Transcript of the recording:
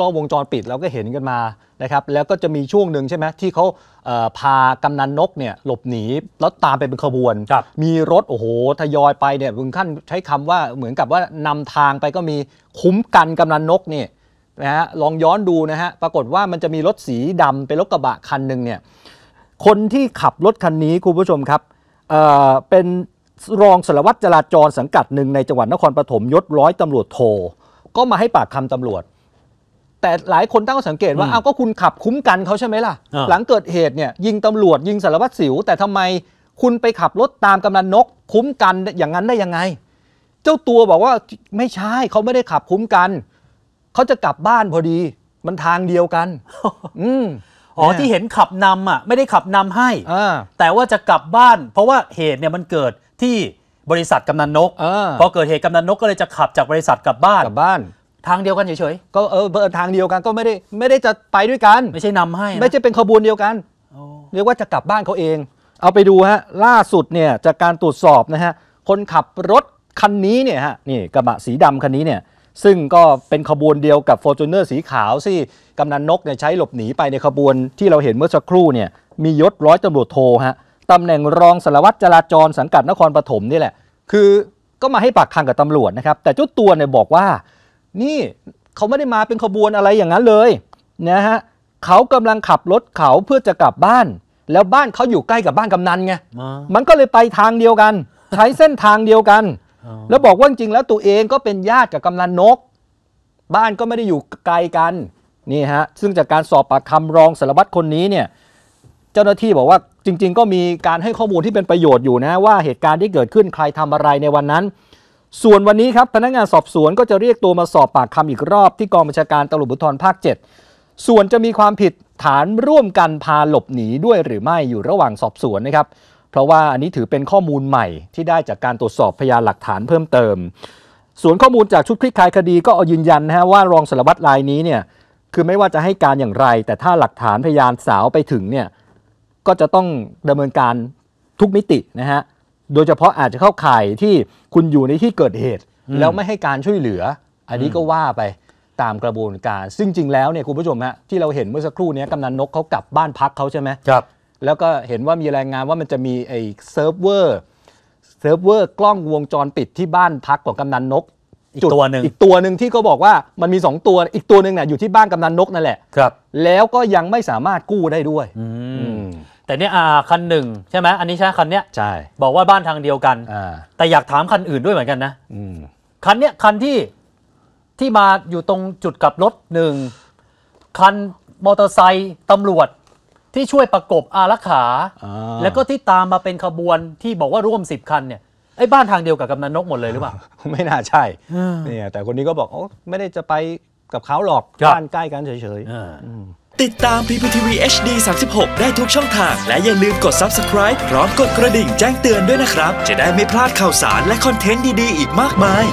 ล้องวงจรปิดเราก็เห็นกันมานะครับแล้วก็จะมีช่วงหนึ่งใช่ไหมที่เขาพากำนันนกเนี่ยหลบหนีแล้วตามไปเป็นขบวนมีรถโอ้โหทยอยไปเนี่ยถึงขั้นใช้คำว่าเหมือนกับว่านำทางไปก็มีคุ้มกันกำนันนกเนี่ยนะฮะลองย้อนดูนะฮะปรากฏว่ามันจะมีรถสีดำเป็นรถกระบะคันหนึ่งเนี่ยคนที่ขับรถคันนี้คุณผู้ชมครับเเป็นรองสารวัตรจราจรสังกัดหนึ่งในจังหวัดนครปฐมยศร้อยตำรวจโท ก็มาให้ปากคำตำรวจแต่หลายคนตั้งข้อสังเกตว่าเอาก็คุณขับคุ้มกันเขาใช่ไหมล่ะหลังเกิดเหตุเนี่ยยิงตำรวจยิงสารวัตรสิวแต่ทำไม คุณไปขับรถตามกำนันนกคุ้มกันอย่างนั้นได้ยังไง เจ้าตัวบอกว่าไม่ใช่เขาไม่ได้ขับคุ้มกันเขาจะกลับบ้านพอดี มันทางเดียวกัน อืมอ๋อที่เห็นขับนำอ่ะ ไม่ได้ขับนำให้ แต่ว่าจะกลับบ้าน เพราะว่าเหตุเนี่ยมันเกิดที่บริษัทกำนันนกอพอเกิดเหตุกำนันนกก็เลยจะขับจากบริษัทกลับบ้านกลับบ้านทางเดียวกัน เฉยๆ ก็เออเทางเดียวกันก็ไม่ได้ไม่ได้จะไปด้วยกันไม่ใช่นำให้ ไม่ใช่เป็นขบวนเดียวกันเรียกว่าจะกลับบ้านเขาเอง เอาไปดูฮะล่าสุดเนี่ยจากการตรวจสอบนะฮะคนขับรถคันนี้เนี่ยฮะนี่กระบะสีดำคันนี้เนี่ยซึ่งก็เป็นขบวนเดียวกับ f o r t u n e r สีขาวสี่กำนันนกเนี่ยใช้หลบหนีไปในขบวนที่เราเห็นเมื่อสักครู่เนี่ยมียศร้อยตำรวจโทฮะตำแหน่งรองสารวัตรจราจรสังกัดนครปฐมนี่แหละ คือก็มาให้ปากคำกับตำรวจนะครับแต่เจ้าตัวเนี่ยบอกว่านี่เขาไม่ได้มาเป็นขบวนอะไรอย่างนั้นเลยนะฮะเขากำลังขับรถเขาเพื่อจะกลับบ้าน แล้วบ้านเขาอยู่ใกล้กับบ้านกำนันไงมันก็เลยไปทางเดียวกัน ใช้เส้นทางเดียวกัน แล้วบอกว่าจริงแล้วตัวเองก็เป็นญาติกับกำนันนก บ้านก็ไม่ได้อยู่ไกลกันนี่ฮะซึ่งจากการสอบปากคำรองสารวัตรคนนี้เนี่ยเจ้าหน้าที่บอกว่าจริง ๆ ก็มีการให้ข้อมูลที่เป็นประโยชน์อยู่นะว่าเหตุการณ์ที่เกิดขึ้นใครทำอะไรในวันนั้นส่วนวันนี้ครับพนักงานสอบสวนก็จะเรียกตัวมาสอบปากคำอีกรอบที่กองบัญชาการตำรวจภูธรภาค7ส่วนจะมีความผิดฐานร่วมกันพาหลบหนีด้วยหรือไม่อยู่ระหว่างสอบสวนนะครับ เพราะว่าอันนี้ถือเป็นข้อมูลใหม่ ที่ได้จากการตรวจสอบพยานหลักฐานเพิ่มเติม ส่วนข้อมูลจากชุดคลี่คลายคดีก็เอายืนยันนะฮะว่า รองสารวัตรรายนี้เนี่ยคือไม่ว่าจะให้การอย่างไร แต่ถ้าหลักฐานพยานสาวไปถึงเนี่ยก็จะต้องดำเนินการทุกมิตินะฮะโดยเฉพาะอาจจะเข้าข่ายที่คุณอยู่ในที่เกิดเหตุ แล้วไม่ให้การช่วยเหลือ อันนี้ก็ว่าไปตามกระบวนการ ซึ่งจริงแล้วเนี่ยคุณผู้ชมฮะที่เราเห็นเมื่อสักครู่นี้กำนันนกเขากลับบ้านพักเขาใช่ไหมครับ แล้วก็เห็นว่ามีรายงานว่ามันจะมีไอ้เซิร์ฟเวอร์เซิร์ฟเวอร์ กล้องวงจรปิดที่บ้านพักของกำนันนกอีกตัวหนึ่งอีกตัวหนึ่งที่ก็บอกว่ามันมี 2 ตัวอีกตัวหนึ่งเนี่ยอยู่ที่บ้านกำนันนกนั่นแหละครับ แล้วก็ยังไม่สามารถกู้ได้ด้วยอืแต่เนี่ยอ่าคันหนึ่งใช่ไหมอันนี้ใช่คันเนี้ยใช่ บอกว่าบ้านทางเดียวกันอแต่อยากถามคันอื่นด้วยเหมือนกันนะอืคันเนี้ยคันที่ที่มาอยู่ตรงจุดกับรถหนึ่งคันมอเตอร์ไซค์ตำรวจที่ช่วยประกบอารักขาแล้วก็ที่ตามมาเป็นขบวนที่บอกว่าร่วมสิบคันเนี่ยไอ้บ้านทางเดียวกับกำนันนกหมดเลยหรือเปล่า ไม่น่าใช่เนี่ย แต่คนนี้ก็บอกโอ้ไม่ได้จะไปกับเขาหรอกบ้านใกล้กันเฉยๆติดตาม PPTV HD 36 ได้ทุกช่องทาง และอย่าลืมกด Subscribe พร้อมกดกระดิ่งแจ้งเตือนด้วยนะครับ จะได้ไม่พลาดข่าวสารและคอนเทนต์ดีๆ อีกมากมาย